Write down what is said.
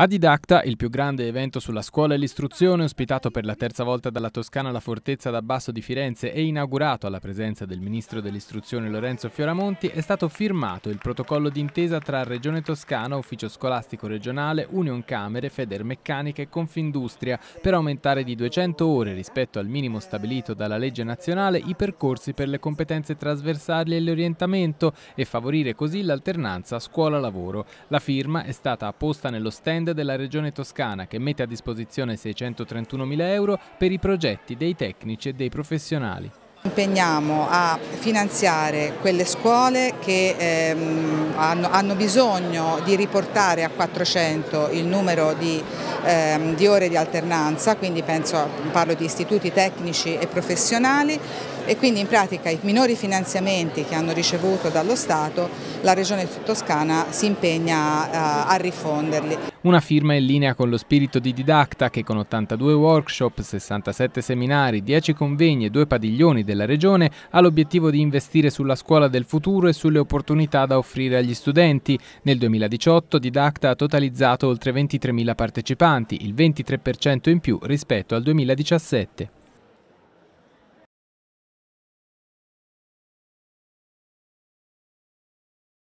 A Didacta, il più grande evento sulla scuola e l'istruzione, ospitato per la terza volta dalla Toscana alla Fortezza d'Abbasso di Firenze e inaugurato alla presenza del ministro dell'istruzione Lorenzo Fioramonti, è stato firmato il protocollo d'intesa tra Regione Toscana, Ufficio Scolastico Regionale, Union Camere, Federmeccanica e Confindustria per aumentare di 200 ore rispetto al minimo stabilito dalla legge nazionale i percorsi per le competenze trasversali e l'orientamento e favorire così l'alternanza scuola-lavoro. La firma è stata apposta nello stand della Regione Toscana che mette a disposizione 631.000 euro per i progetti dei tecnici e dei professionali. Impegniamo a finanziare quelle scuole che ehm, hanno, hanno, bisogno di riportare a 400 il numero di, ehm, di ore di alternanza, quindi penso, parlo di istituti tecnici e professionali e quindi in pratica i minori finanziamenti che hanno ricevuto dallo Stato la Regione Toscana si impegna eh, a rifonderli. Una firma in linea con lo spirito di Didacta che con 82 workshop, 67 seminari, 10 convegni e 2 padiglioni della Regione ha l'obiettivo di investire sulla scuola del futuro e sulle opportunità da offrire agli studenti. Nel 2018 Didacta ha totalizzato oltre 23.000 partecipanti, il 23% in più rispetto al 2017.